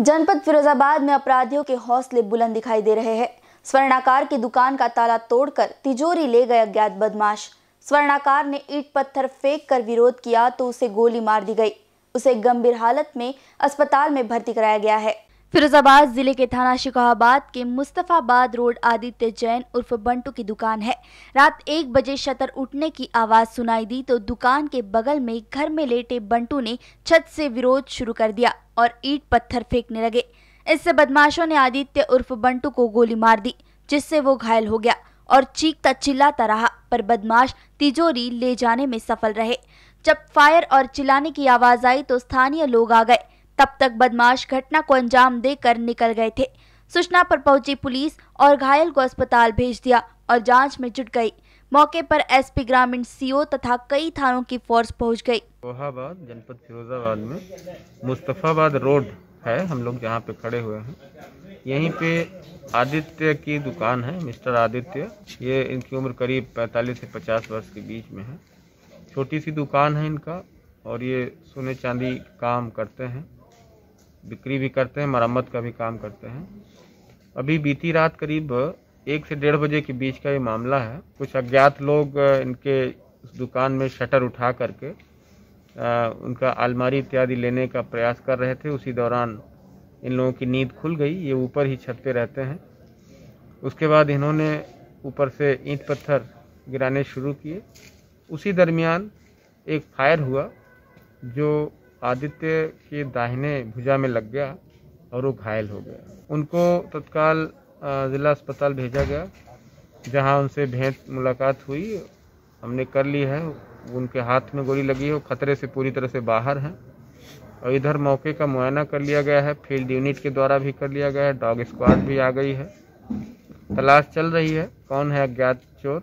जनपद फिरोजाबाद में अपराधियों के हौसले बुलंद दिखाई दे रहे हैं स्वर्णाकार की दुकान का ताला तोड़कर तिजोरी ले गए अज्ञात बदमाश स्वर्णाकार ने ईट पत्थर फेंक कर विरोध किया तो उसे गोली मार दी गई उसे गंभीर हालत में अस्पताल में भर्ती कराया गया है फिरोजाबाद जिले के थाना शिकोहाबाद के मुस्तफ़ाबाद रोड आदित्य जैन उर्फ बंटू की दुकान है रात एक बजे शटर उठने की आवाज़ सुनाई दी तो दुकान के बगल में घर में लेटे बंटू ने छत से विरोध शुरू कर दिया और ईट पत्थर फेंकने लगे इससे बदमाशों ने आदित्य उर्फ बंटू को गोली मार दी जिससे वो घायल हो गया और चीखता चिल्लाता रहा पर बदमाश तिजोरी ले जाने में सफल रहे जब फायर और चिल्लाने की आवाज़ आई तो स्थानीय लोग आ गए तब तक बदमाश घटना को अंजाम देकर निकल गए थे सूचना पर पहुंची पुलिस और घायल को अस्पताल भेज दिया और जांच में जुट गई मौके पर एसपी ग्रामीण सीओ तथा कई थानों की फोर्स पहुंच गई कोहाबाद जनपद फिरोजाबाद में मुस्तफ़ाबाद रोड है हम लोग जहाँ पे खड़े हुए हैं यहीं पे आदित्य की दुकान है मिस्टर आदित्य ये इनकी उम्र करीब 45 से 50 वर्ष के बीच में है छोटी सी दुकान है इनका और ये सोने चांदी काम करते हैं बिक्री भी करते हैं मरम्मत का भी काम करते हैं अभी बीती रात करीब एक से डेढ़ बजे के बीच का ये मामला है कुछ अज्ञात लोग इनके दुकान में शटर उठा करके आ, उनका अलमारी इत्यादि लेने का प्रयास कर रहे थे उसी दौरान इन लोगों की नींद खुल गई ये ऊपर ही छत पे रहते हैं उसके बाद इन्होंने ऊपर से ईंट पत्थर गिराने शुरू किए उसी दरमियान एक फायर हुआ जो आदित्य के दाहिने भुजा में लग गया और वो घायल हो गया उनको तत्काल ज़िला अस्पताल भेजा गया जहाँ उनसे भेंट मुलाकात हुई हमने कर ली है उनके हाथ में गोली लगी है वो खतरे से पूरी तरह से बाहर हैं और इधर मौके का मुआयना कर लिया गया है फील्ड यूनिट के द्वारा भी कर लिया गया है डॉग स्क्वाड भी आ गई है तलाश चल रही है कौन है अज्ञात चोर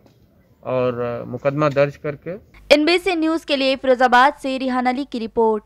और मुकदमा दर्ज करके एनबीसी न्यूज़ के लिए फिरोजाबाद से रिहान अली की रिपोर्ट